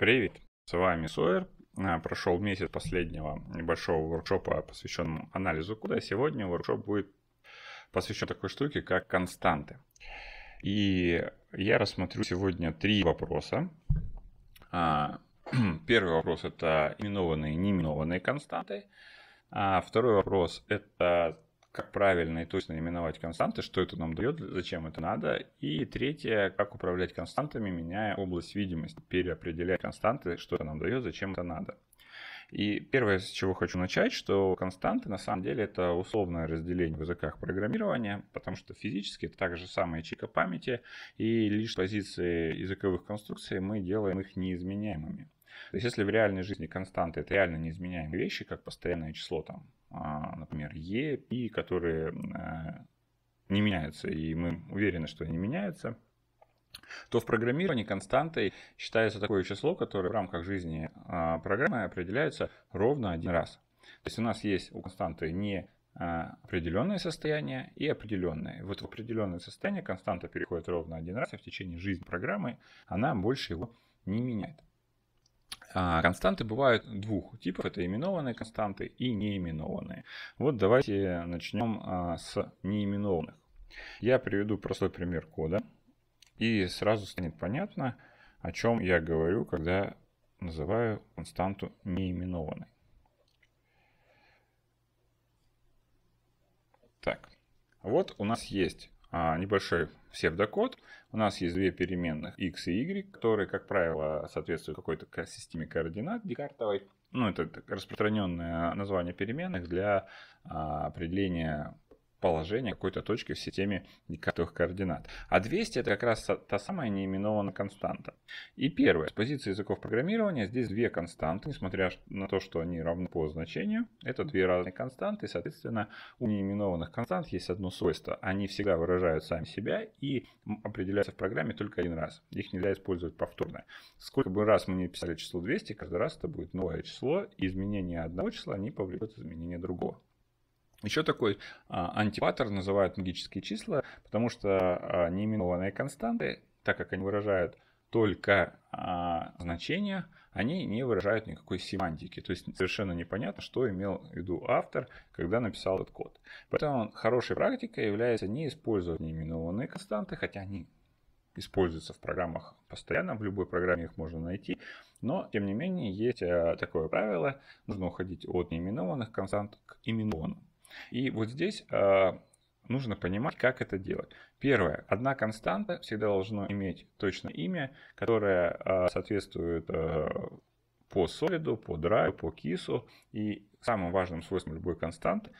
Привет, с вами Сойер. А, прошел месяц последнего небольшого воркшопа, посвященного анализу куда. Сегодня воркшоп будет посвящен такой штуке, как константы. И я рассмотрю сегодня три вопроса. А, первый вопрос это именованные и неименованные константы. А второй вопрос это как правильно и точно именовать константы, что это нам дает, зачем это надо. И третье, как управлять константами, меняя область видимости, переопределять константы, что это нам дает, зачем это надо. И первое, с чего хочу начать, что константы на самом деле это условное разделение в языках программирования, потому что физически это также самая ячейка памяти, и лишь с позиции языковых конструкций мы делаем их неизменяемыми. То есть если в реальной жизни константы это реально неизменяемые вещи, как постоянное число, там, а, например, e, π, которые а, не меняются, и мы уверены, что они меняются, то в программировании константой считается такое число, которое в рамках жизни а, программы определяется ровно один раз. То есть у нас есть у константы не определенное состояние и определенное. Вот в определенное состояние константа переходит ровно один раз, и в течение жизни программы она больше его не меняет. А, константы бывают двух типов. Это именованные константы и неименованные. Вот давайте начнем а, с неименованных. Я приведу простой пример кода. И сразу станет понятно, о чем я говорю, когда называю константу неименованной. Так, вот у нас есть а, небольшой псевдокод. У нас есть две переменных x и y, которые, как правило, соответствуют какой-то системе координат декартовой. Ну, это распространенное название переменных для а, определения положение какой-то точки в системе декартовых координат. А 200 это как раз та самая неименованная константа. И первое, с позиции языков программирования здесь две константы, несмотря на то, что они равны по значению, это две разные константы, соответственно, у неименованных констант есть одно свойство. Они всегда выражают сами себя и определяются в программе только один раз. Их нельзя использовать повторно. Сколько бы раз мы не писали число 200, каждый раз это будет новое число, и изменение одного числа не повлечет изменение другого. Еще такой а, антипаттер называют магические числа, потому что а, неименованные константы, так как они выражают только а, значения, они не выражают никакой семантики. То есть совершенно непонятно, что имел в виду автор, когда написал этот код. Поэтому хорошей практикой является не использовать неименованные константы, хотя они используются в программах постоянно, в любой программе их можно найти. Но, тем не менее, есть такое правило, нужно уходить от неименованных констант к именованным. И вот здесь а, нужно понимать, как это делать. Первое. Одна константа всегда должна иметь точное имя, которое а, соответствует а, по солиду, по драйву, по кису. И самым важным свойством любой константы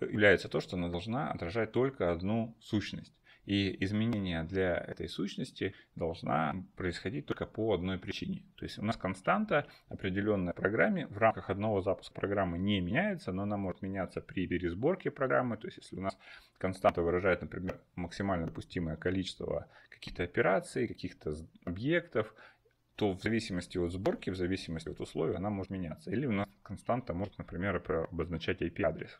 является то, что она должна отражать только одну сущность. И изменение для этой сущности должна происходить только по одной причине. То есть у нас константа определенной программе в рамках одного запуска программы не меняется, но она может меняться при пересборке программы. То есть если у нас константа выражает, например, максимально допустимое количество каких-то операций, каких-то объектов, то в зависимости от сборки, в зависимости от условий она может меняться. Или у нас константа может, например, обозначать IP-адрес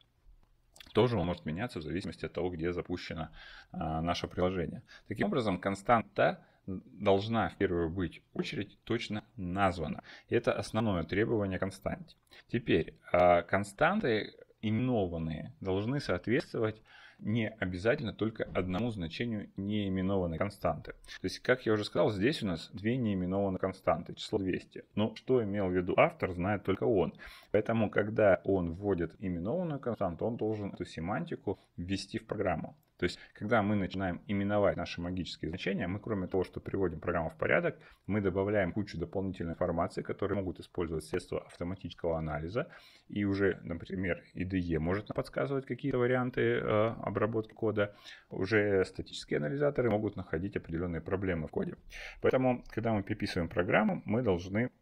тоже он может меняться в зависимости от того, где запущено а, наше приложение. Таким образом, константа должна в первую быть очередь точно названа. Это основное требование константе. Теперь, а, константы именованные должны соответствовать не обязательно только одному значению неименованной константы. То есть, как я уже сказал, здесь у нас две неименованные константы, число 200. Но что имел в виду автор, знает только он. Поэтому, когда он вводит именованную константу, он должен эту семантику ввести в программу. То есть, когда мы начинаем именовать наши магические значения, мы кроме того, что приводим программу в порядок, мы добавляем кучу дополнительной информации, которые могут использовать средства автоматического анализа. И уже, например, IDE может нам подсказывать какие-то варианты э, обработки кода. Уже статические анализаторы могут находить определенные проблемы в коде. Поэтому, когда мы переписываем программу, мы должны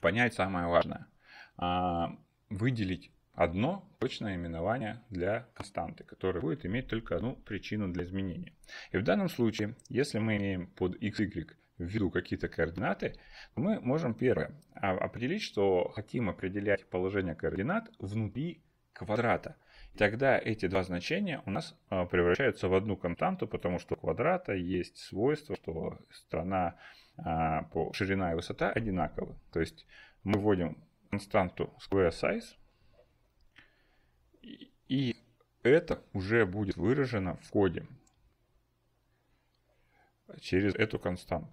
понять самое важное. Э, выделить одно точное именование для константы, которое будет иметь только одну причину для изменения. И в данном случае, если мы имеем под x, y в виду какие-то координаты, мы можем первое а, определить, что хотим определять положение координат внутри квадрата. тогда эти два значения у нас а, превращаются в одну константу, потому что у квадрата есть свойство, что сторона а, по ширина и высота одинаковы. То есть мы вводим константу square size, и это уже будет выражено в коде через эту константу.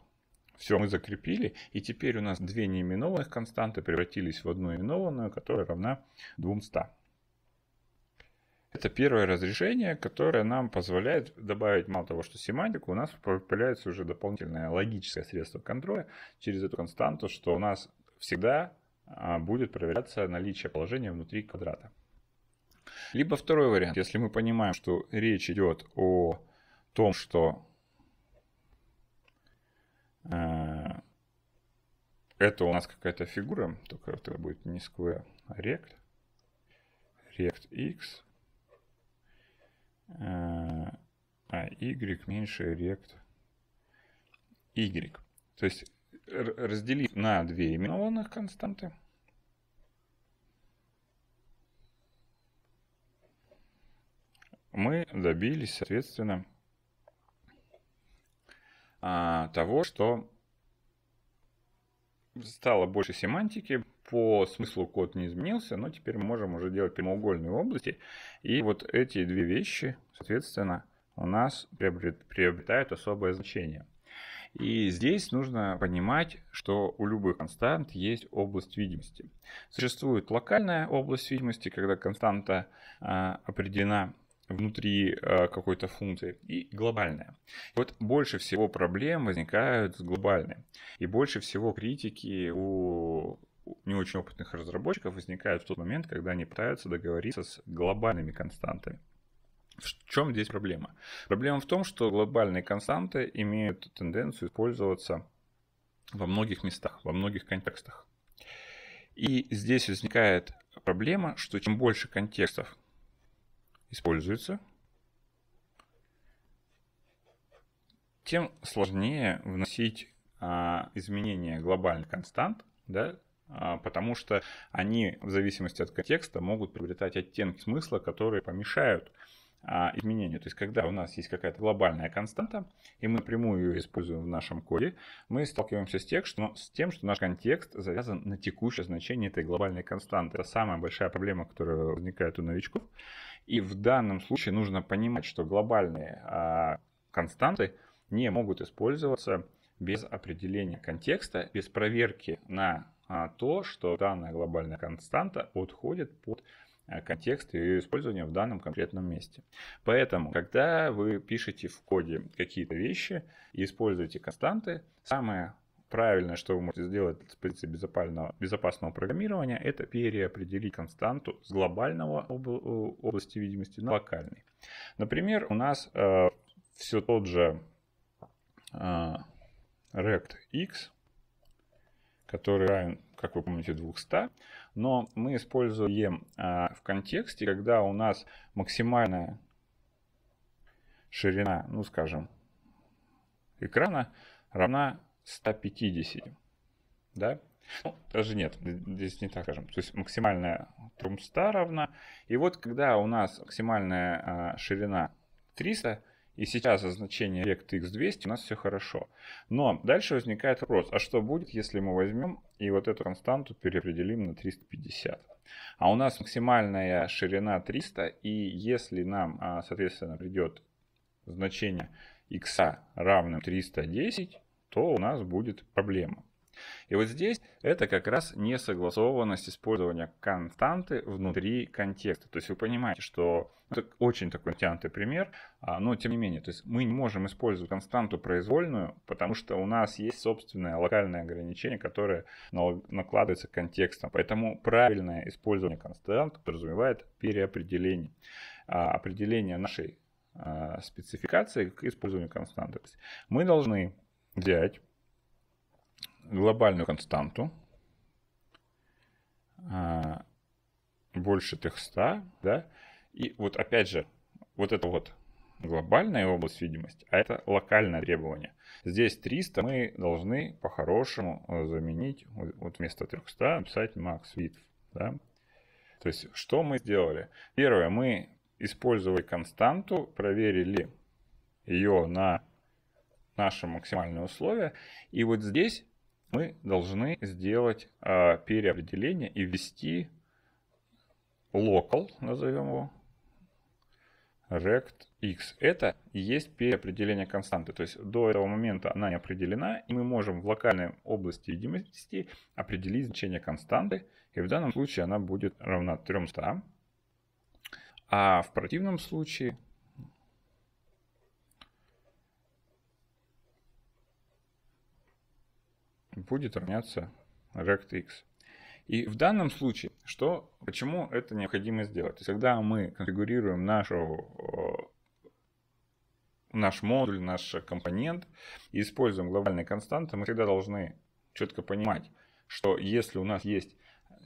Все, мы закрепили, и теперь у нас две неименованных константы превратились в одну именованную, которая равна 200. Это первое разрешение, которое нам позволяет добавить, мало того, что семантику, у нас появляется уже дополнительное логическое средство контроля через эту константу, что у нас всегда а, будет проверяться наличие положения внутри квадрата. Либо второй вариант, если мы понимаем, что речь идет о том, что э, это у нас какая-то фигура, только это будет не square, а rect, rect x, э, а y меньше rect y. То есть разделить на две именованных константы, мы добились, соответственно, а, того, что стало больше семантики, по смыслу код не изменился, но теперь мы можем уже делать прямоугольные области. И вот эти две вещи, соответственно, у нас приобретают особое значение. И здесь нужно понимать, что у любых констант есть область видимости. Существует локальная область видимости, когда константа э, определена внутри э, какой-то функции и глобальная. И вот больше всего проблем возникают с глобальной. И больше всего критики у не очень опытных разработчиков возникают в тот момент, когда они пытаются договориться с глобальными константами. В чем здесь проблема? Проблема в том, что глобальные константы имеют тенденцию использоваться во многих местах, во многих контекстах. И здесь возникает проблема, что чем больше контекстов используется, тем сложнее вносить а, изменения глобальных констант, да, а, потому что они в зависимости от контекста могут приобретать оттенки смысла, которые помешают а, изменению. То есть, когда у нас есть какая-то глобальная константа, и мы прямую ее используем в нашем коде, мы сталкиваемся с, тем, что, с тем, что наш контекст завязан на текущее значение этой глобальной константы. Это самая большая проблема, которая возникает у новичков. И в данном случае нужно понимать, что глобальные а, константы не могут использоваться без определения контекста, без проверки на а, то, что данная глобальная константа подходит под Э, контекст ее использования в данном конкретном месте. Поэтому, когда вы пишете в коде какие-то вещи и используете константы, самое правильное, что вы можете сделать в принципе безопасного, безопасного программирования, это переопределить константу с глобального обл- э, области видимости на локальный. Например, у нас э, все тот же э, x, который равен, как вы помните, 200, но мы используем а, в контексте, когда у нас максимальная ширина, ну скажем, экрана равна 150. Да? Ну, даже нет, здесь не так скажем. То есть максимальная трумста равна. И вот когда у нас максимальная а, ширина 300, и сейчас за значение рект x200 у нас все хорошо. Но дальше возникает вопрос, а что будет, если мы возьмем и вот эту константу переопределим на 350? А у нас максимальная ширина 300, и если нам, а, соответственно, придет значение x равным 310, то у нас будет проблема. И вот здесь это как раз несогласованность использования константы внутри контекста. То есть вы понимаете, что это очень такой натянутый пример, а, но тем не менее, то есть мы не можем использовать константу произвольную, потому что у нас есть собственное локальное ограничение, которое накладывается контекстом. Поэтому правильное использование констант подразумевает переопределение. А, определение нашей а, спецификации к использованию константы. Мы должны взять глобальную константу а, больше 300, да, и вот опять же, вот это вот глобальная область видимости, а это локальное требование. Здесь 300 мы должны по-хорошему э, заменить, вот вместо 300 написать max width, да. То есть, что мы сделали? Первое, мы использовали константу, проверили ее на наше максимальное условие. И вот здесь мы должны сделать а, переопределение и ввести local, назовем его, rect x. Это и есть переопределение константы. То есть до этого момента она не определена, и мы можем в локальной области видимости определить значение константы, и в данном случае она будет равна 300. А в противном случае будет равняться rectx. И в данном случае, что, почему это необходимо сделать? То есть, когда мы конфигурируем нашу, э, наш модуль, наш компонент и используем глобальные константы, мы всегда должны четко понимать, что если у нас есть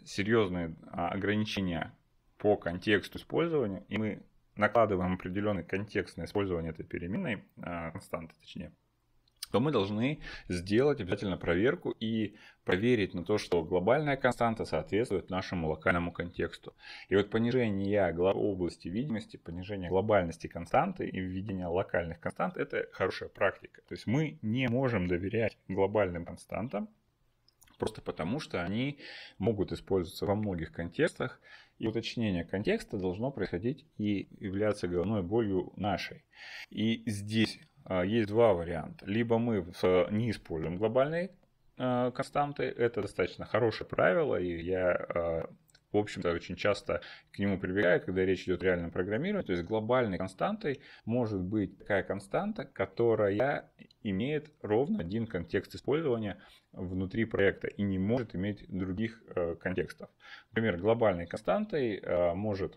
серьезные а, ограничения по контексту использования, и мы накладываем определенный контекст на использование этой переменной, а, константы точнее, то мы должны сделать обязательно проверку и проверить на то, что глобальная константа соответствует нашему локальному контексту. И вот понижение области видимости, понижение глобальности константы и введение локальных констант – это хорошая практика. То есть мы не можем доверять глобальным константам, просто потому что они могут использоваться во многих контекстах, и уточнение контекста должно происходить и являться головной болью нашей. И здесь а, есть два варианта. Либо мы не используем глобальные а, константы, это достаточно хорошее правило, и я а, в общем-то, очень часто к нему прибегаю, когда речь идет о реальном программировании. То есть глобальной константой может быть такая константа, которая имеет ровно один контекст использования внутри проекта и не может иметь других э, контекстов. Например, глобальной константой э, может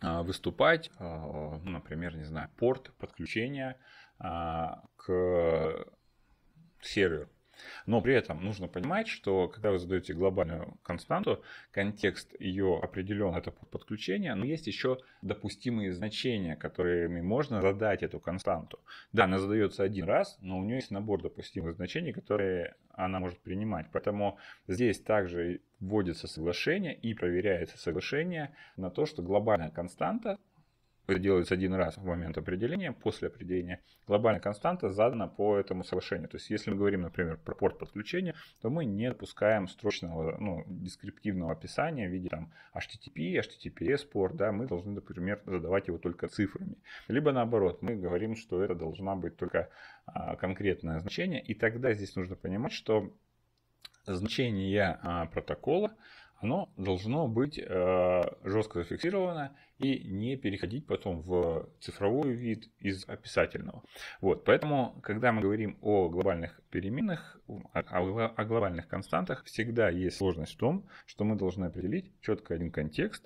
а, выступать, а, ну, например, не знаю, порт подключения а, к серверу. Но при этом нужно понимать, что когда вы задаете глобальную константу, контекст ее определен, это подключение, но есть еще допустимые значения, которыми можно задать эту константу. Да, она задается один раз, но у нее есть набор допустимых значений, которые она может принимать. Поэтому здесь также вводится соглашение и проверяется соглашение на то, что глобальная константа это делается один раз в момент определения, после определения. Глобальная константа задана по этому соглашению. То есть, если мы говорим, например, про порт подключения, то мы не допускаем строчного, ну, дескриптивного описания в виде там HTTP, HTTPS порт, да, мы должны, например, задавать его только цифрами. Либо наоборот, мы говорим, что это должна быть только а, конкретное значение, и тогда здесь нужно понимать, что значение а, протокола оно должно быть э, жестко зафиксировано и не переходить потом в цифровой вид из описательного. Вот, поэтому, когда мы говорим о глобальных переменных, о глобальных константах, всегда есть сложность в том, что мы должны определить четко один контекст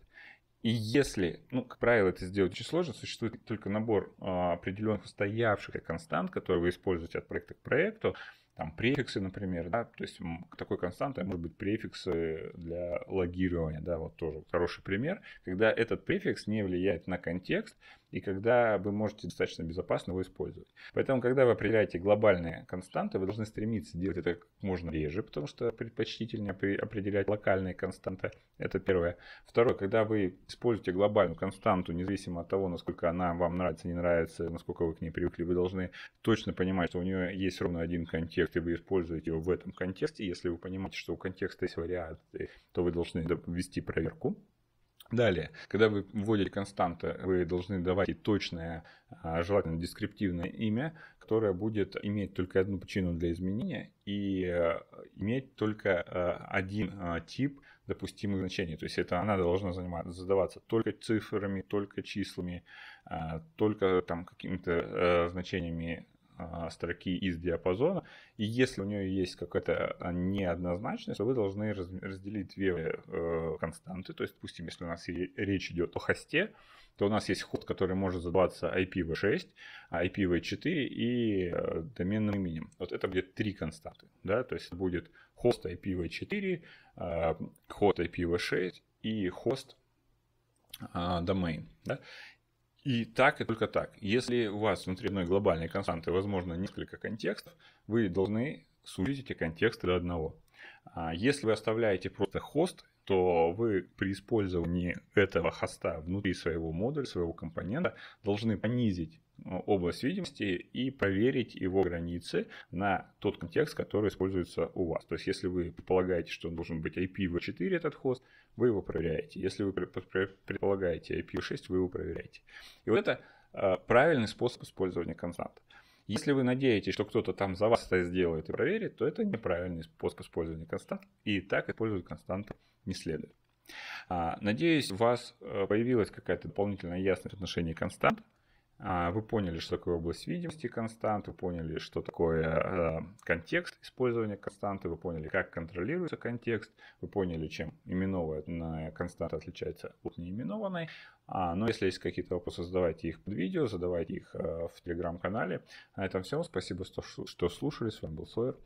и если, ну, как правило, это сделать очень сложно, существует только набор э, а, определенных устоявшихся констант, которые вы используете от проекта к проекту, там префиксы, например, да, то есть такой константой может быть префиксы для логирования, да, вот тоже хороший пример, когда этот префикс не влияет на контекст, и когда вы можете достаточно безопасно его использовать. Поэтому, когда вы определяете глобальные константы, вы должны стремиться делать это как можно реже, потому что предпочтительнее определять локальные константы. Это первое. Второе, когда вы используете глобальную константу, независимо от того, насколько она вам нравится, не нравится, насколько вы к ней привыкли, вы должны точно понимать, что у нее есть ровно один контекст, и вы используете его в этом контексте. Если вы понимаете, что у контекста есть варианты, то вы должны ввести проверку Далее, когда вы вводите константы, вы должны давать точное, а, желательно дескриптивное имя, которое будет иметь только одну причину для изменения и э, иметь только э, один э, тип допустимых значений. То есть это она должна заниматься, задаваться только цифрами, только числами, а, только там какими-то значениями а, строки из диапазона. И если у нее есть какая-то а, неоднозначность, то вы должны разделить две э, константы. То есть, допустим, если у нас речь идет о хосте, то у нас есть ход, который может задаваться IPv6, IPv4 а и э, доменным именем. Вот это будет три константы. Да? То есть будет хост IPv4, ход IPv6 и хост домейн. Да? И так, и только так. Если у вас внутри одной глобальной константы, возможно, несколько контекстов, вы должны сузить эти контексты до одного. А если вы оставляете просто хост, то вы при использовании этого хоста внутри своего модуля, своего компонента, должны понизить э, область видимости и проверить его границы на тот контекст, который используется у вас. То есть, если вы полагаете, что он должен быть IPv4 этот хост, вы его проверяете. Если вы предполагаете IP6, вы его проверяете. И вот это а, правильный способ использования констант. Если вы надеетесь, что кто-то там за вас это сделает и проверит, то это неправильный способ использования констант. И так использовать константы не следует. А, надеюсь, у вас э, появилась какая-то дополнительная ясность в отношении констант. А, вы поняли, что такое область видимости констант, вы поняли, что такое а, контекст использования константы, вы поняли, как контролируется контекст, вы поняли, чем именованная константа отличается от неименованной. А, но если есть какие-то вопросы, задавайте их под видео, задавайте их в телеграм-канале. На этом все. Спасибо, что слушали. С вами был Сойер.